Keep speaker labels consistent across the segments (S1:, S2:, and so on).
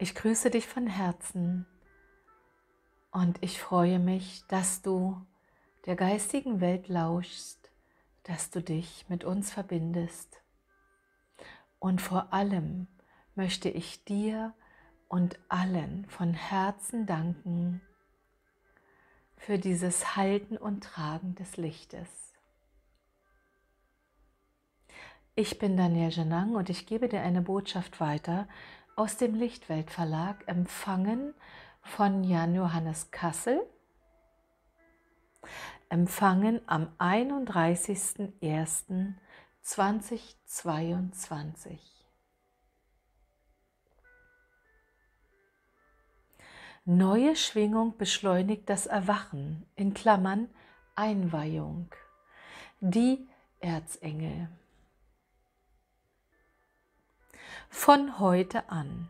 S1: Ich grüße dich von Herzen und ich freue mich, dass du der geistigen Welt lauschst, dass du dich mit uns verbindest. Und vor allem möchte ich dir und allen von Herzen danken für dieses Halten und Tragen des Lichtes. Ich bin Daniel Genang und ich gebe dir eine Botschaft weiter, aus dem Lichtweltverlag empfangen von Jan Johannes Kassel, empfangen am 31.01.2022. Neue Schwingung beschleunigt das Erwachen, in Klammern Einweihung. Die Erzengel von heute an.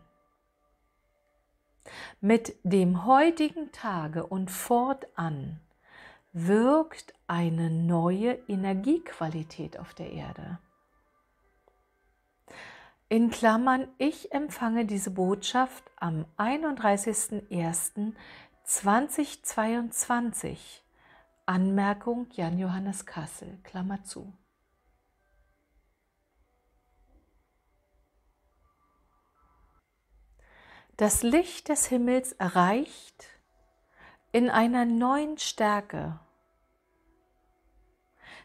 S1: Mit dem heutigen Tage und fortan wirkt eine neue Energiequalität auf der Erde. In Klammern, ich empfange diese Botschaft am 31.01.2022. Anmerkung Jan Johannes Kassel, Klammer zu. das Licht des Himmels erreicht in einer neuen Stärke,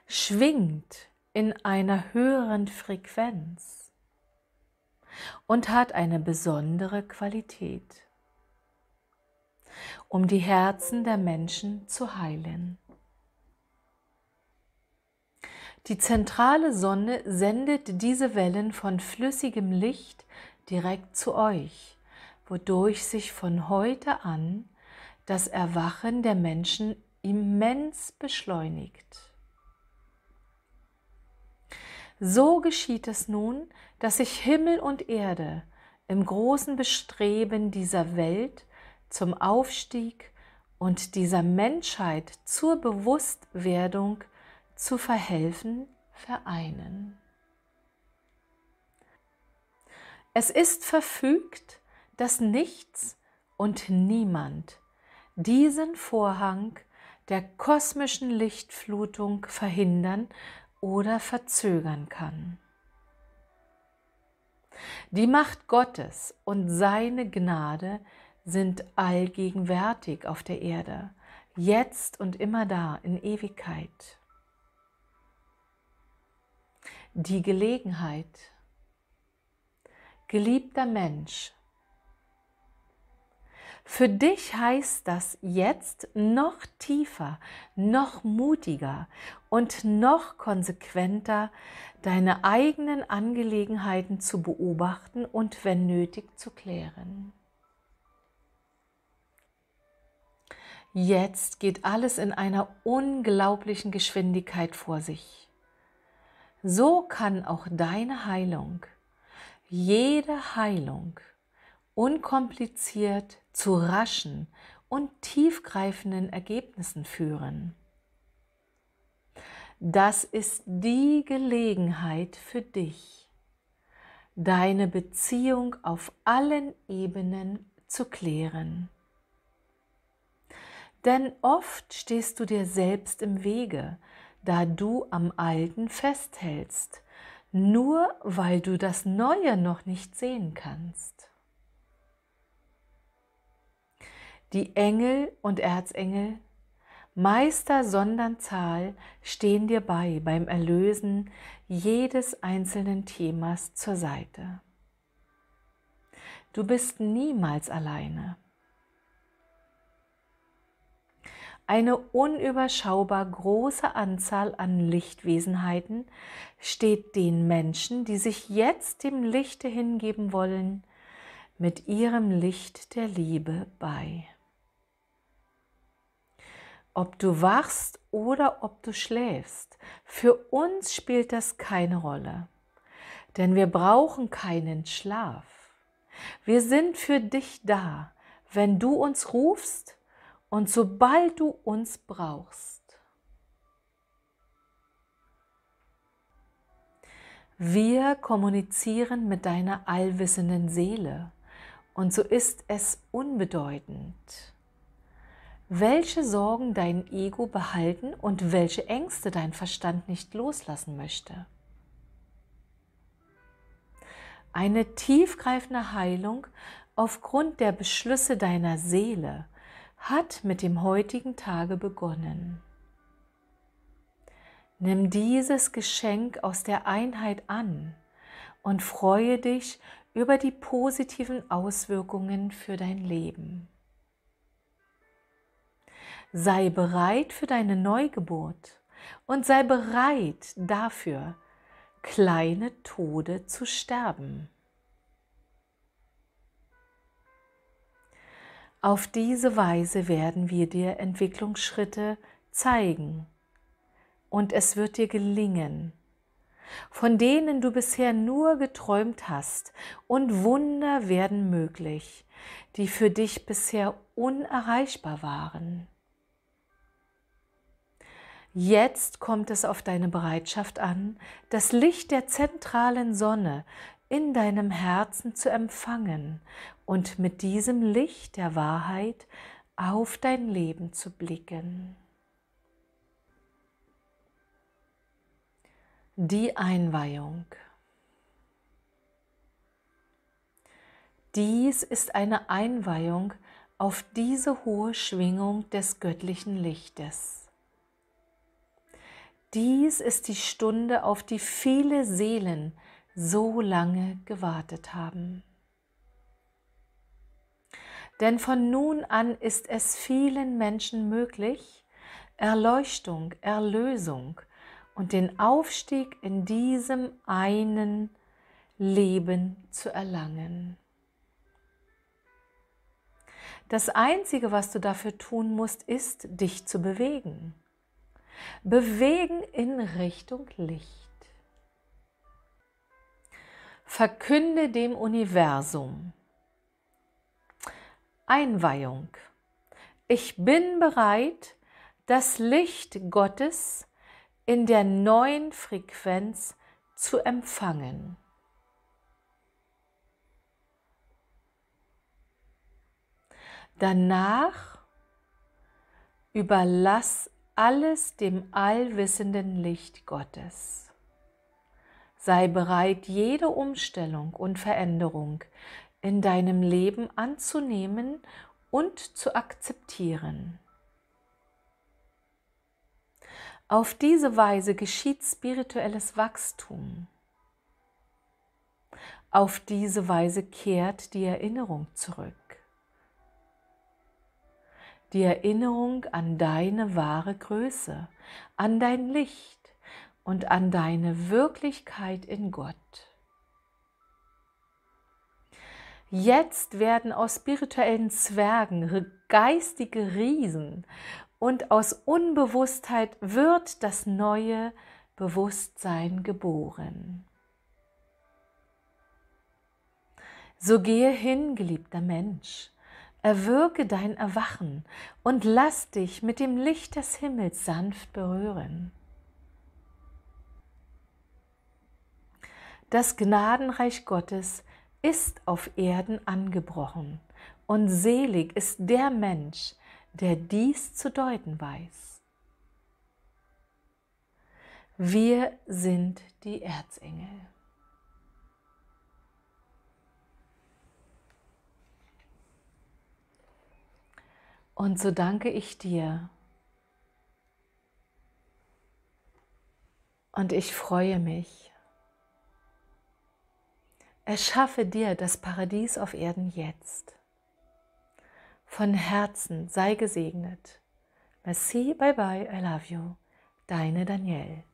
S1: schwingt in einer höheren Frequenz und hat eine besondere Qualität, um die Herzen der Menschen zu heilen. Die zentrale Sonne sendet diese Wellen von flüssigem Licht direkt zu euch wodurch sich von heute an das Erwachen der Menschen immens beschleunigt. So geschieht es nun, dass sich Himmel und Erde im großen Bestreben dieser Welt zum Aufstieg und dieser Menschheit zur Bewusstwerdung zu verhelfen vereinen. Es ist verfügt, dass nichts und niemand diesen Vorhang der kosmischen Lichtflutung verhindern oder verzögern kann. Die Macht Gottes und seine Gnade sind allgegenwärtig auf der Erde, jetzt und immer da, in Ewigkeit. Die Gelegenheit. Geliebter Mensch, für dich heißt das jetzt noch tiefer, noch mutiger und noch konsequenter deine eigenen Angelegenheiten zu beobachten und wenn nötig zu klären. Jetzt geht alles in einer unglaublichen Geschwindigkeit vor sich. So kann auch deine Heilung, jede Heilung, unkompliziert zu raschen und tiefgreifenden Ergebnissen führen. Das ist die Gelegenheit für dich, deine Beziehung auf allen Ebenen zu klären. Denn oft stehst du dir selbst im Wege, da du am Alten festhältst, nur weil du das Neue noch nicht sehen kannst. Die Engel und Erzengel, Meister sondern Zahl, stehen dir bei beim Erlösen jedes einzelnen Themas zur Seite. Du bist niemals alleine. Eine unüberschaubar große Anzahl an Lichtwesenheiten steht den Menschen, die sich jetzt dem Lichte hingeben wollen, mit ihrem Licht der Liebe bei ob du wachst oder ob du schläfst. Für uns spielt das keine Rolle, denn wir brauchen keinen Schlaf. Wir sind für dich da, wenn du uns rufst und sobald du uns brauchst. Wir kommunizieren mit deiner allwissenden Seele und so ist es unbedeutend welche Sorgen dein Ego behalten und welche Ängste dein Verstand nicht loslassen möchte. Eine tiefgreifende Heilung aufgrund der Beschlüsse deiner Seele hat mit dem heutigen Tage begonnen. Nimm dieses Geschenk aus der Einheit an und freue dich über die positiven Auswirkungen für dein Leben. Sei bereit für deine Neugeburt und sei bereit dafür, kleine Tode zu sterben. Auf diese Weise werden wir dir Entwicklungsschritte zeigen und es wird dir gelingen, von denen du bisher nur geträumt hast, und Wunder werden möglich, die für dich bisher unerreichbar waren. Jetzt kommt es auf deine Bereitschaft an, das Licht der zentralen Sonne in deinem Herzen zu empfangen und mit diesem Licht der Wahrheit auf dein Leben zu blicken. Die Einweihung. Dies ist eine Einweihung auf diese hohe Schwingung des göttlichen Lichtes. Dies ist die Stunde, auf die viele Seelen so lange gewartet haben. Denn von nun an ist es vielen Menschen möglich, Erleuchtung, Erlösung und den Aufstieg in diesem einen Leben zu erlangen. Das Einzige, was du dafür tun musst, ist, dich zu bewegen bewegen in Richtung Licht. Verkünde dem Universum. Einweihung. Ich bin bereit, das Licht Gottes in der neuen Frequenz zu empfangen. Danach überlass alles dem allwissenden Licht Gottes. Sei bereit, jede Umstellung und Veränderung in deinem Leben anzunehmen und zu akzeptieren. Auf diese Weise geschieht spirituelles Wachstum. Auf diese Weise kehrt die Erinnerung zurück die Erinnerung an deine wahre Größe, an dein Licht und an deine Wirklichkeit in Gott. Jetzt werden aus spirituellen Zwergen geistige Riesen und aus Unbewusstheit wird das neue Bewusstsein geboren. So gehe hin, geliebter Mensch, erwürge dein Erwachen und lass dich mit dem Licht des Himmels sanft berühren. Das Gnadenreich Gottes ist auf Erden angebrochen und selig ist der Mensch, der dies zu deuten weiß. Wir sind die Erzengel. Und so danke ich dir. Und ich freue mich. Erschaffe dir das Paradies auf Erden jetzt. Von Herzen sei gesegnet. Merci, bye bye, I love you. Deine Danielle.